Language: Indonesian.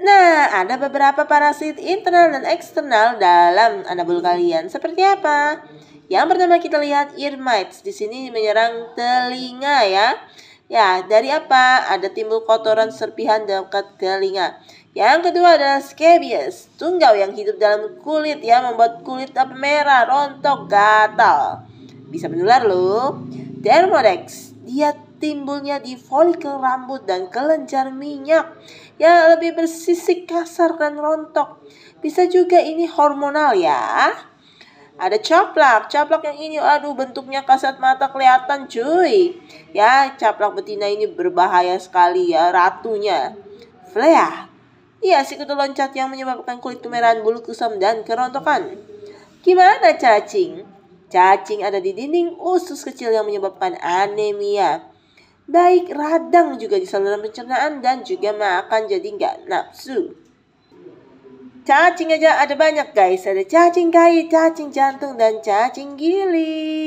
Nah, ada beberapa parasit internal dan eksternal dalam anabul kalian. Seperti apa? Yang pertama kita lihat ear mites. Di sini menyerang telinga ya. Ya, dari apa? Ada timbul kotoran serpihan dekat telinga. Yang kedua adalah scabies, tungau yang hidup dalam kulit ya, membuat kulit merah, rontok, gatal. Bisa menular loh. Dermodex, dia timbulnya di folikel rambut dan kelenjar minyak yang lebih bersisik kasar dan rontok. Bisa juga ini hormonal ya. Ada caplak, caplak yang ini aduh bentuknya kasat mata kelihatan cuy. Ya, caplak betina ini berbahaya sekali ya ratunya. Flea. Iya, si kutu loncat yang menyebabkan kulit kemerahan, bulu kusam, dan kerontokan. Gimana cacing? Cacing ada di dinding usus kecil yang menyebabkan anemia baik radang juga di saluran pencernaan dan juga makan jadi nggak nafsu. Cacing aja ada banyak guys, ada cacing kayu cacing jantung, dan cacing gili.